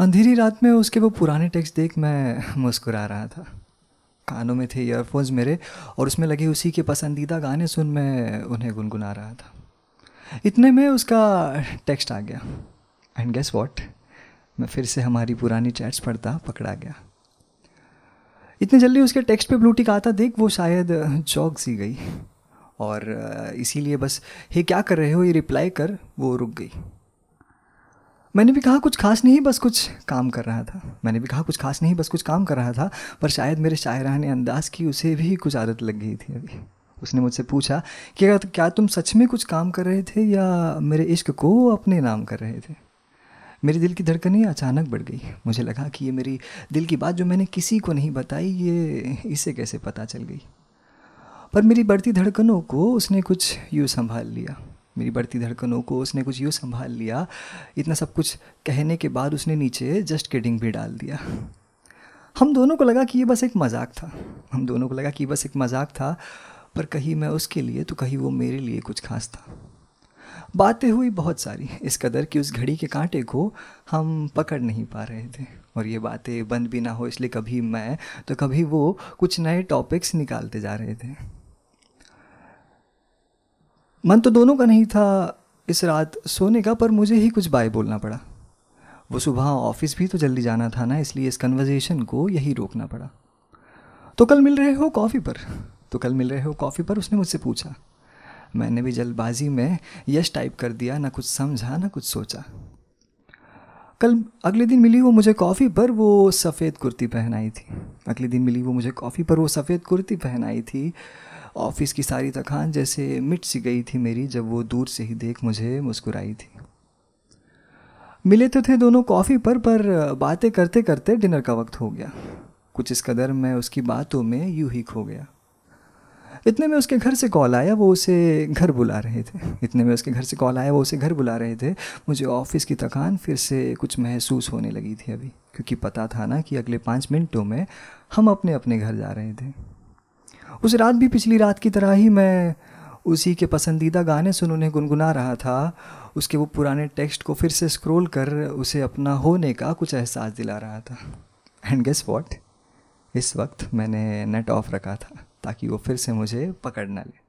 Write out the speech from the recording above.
अंधेरी रात में उसके वो पुराने टेक्स्ट देख मैं मुस्कुरा रहा था कानों में थे ईयरफोन्स मेरे और उसमें लगे उसी के पसंदीदा गाने सुन मैं उन्हें गुनगुना रहा था इतने में उसका टेक्स्ट आ गया एंड गेस वॉट मैं फिर से हमारी पुरानी चैट्स पढ़ता पकड़ा गया इतने जल्दी उसके टेक्स्ट पे ब्लूटिक आता देख वो शायद चौक सी गई और इसीलिए बस ये क्या कर रहे हो ये रिप्लाई कर वो रुक गई मैंने भी कहा कुछ खास नहीं बस कुछ काम कर रहा था मैंने भी कहा कुछ खास नहीं बस कुछ काम कर रहा था पर शायद मेरे शायराने अंदाज की उसे भी कुछ आदत लग गई थी अभी उसने मुझसे पूछा कि क्या, तुम सच में कुछ काम कर रहे थे या मेरे इश्क को अपने नाम कर रहे थे मेरे दिल की धड़कनें अचानक बढ़ गई मुझे लगा कि ये मेरी दिल की बात जो मैंने किसी को नहीं बताई ये इसे कैसे पता चल गई पर मेरी बढ़ती धड़कनों को उसने कुछ यूँ संभाल लिया मेरी बढ़ती धड़कनों को उसने कुछ यूँ संभाल लिया इतना सब कुछ कहने के बाद उसने नीचे जस्ट किडिंग भी डाल दिया हम दोनों को लगा कि ये बस एक मजाक था हम दोनों को लगा कि बस एक मजाक था पर कहीं मैं उसके लिए तो कहीं वो मेरे लिए कुछ खास था बातें हुई बहुत सारी इस कदर कि उस घड़ी के कांटे को हम पकड़ नहीं पा रहे थे और ये बातें बंद भी ना हो इसलिए कभी मैं तो कभी वो कुछ नए टॉपिक्स निकालते जा रहे थे मन तो दोनों का नहीं था इस रात सोने का पर मुझे ही कुछ बाय बोलना पड़ा वो सुबह ऑफिस भी तो जल्दी जाना था ना इसलिए इस कन्वर्जेशन को यही रोकना पड़ा तो कल मिल रहे हो कॉफ़ी पर तो कल मिल रहे हो कॉफ़ी पर उसने मुझसे पूछा मैंने भी जल्दबाजी में यश टाइप कर दिया ना कुछ समझा ना कुछ सोचा कल अगले दिन मिली वो मुझे कॉफ़ी पर वो सफ़ेद कुर्ती पहनाई थी अगले दिन मिली वो मुझे कॉफ़ी पर वो सफ़ेद कुर्ती पहनाई थी ऑफिस की सारी थकान जैसे मिट सी गई थी मेरी जब वो दूर से ही देख मुझे मुस्कुराई थी मिले तो थे दोनों कॉफ़ी पर पर बातें करते करते डिनर का वक्त हो गया कुछ इस कदर मैं उसकी बातों में यूं ही खो गया इतने में उसके घर से कॉल आया वो उसे घर बुला रहे थे इतने में उसके घर से कॉल आया वो उसे घर बुला रहे थे मुझे ऑफिस की थकान फिर से कुछ महसूस होने लगी थी अभी क्योंकि पता था ना कि अगले पाँच मिनटों में हम अपने अपने घर जा रहे थे उस रात भी पिछली रात की तरह ही मैं उसी के पसंदीदा गाने सुन उन्हें गुनगुना रहा था उसके वो पुराने टेक्स्ट को फिर से स्क्रॉल कर उसे अपना होने का कुछ एहसास दिला रहा था एंड गेस वॉट इस वक्त मैंने नेट ऑफ रखा था ताकि वो फिर से मुझे पकड़ ना ले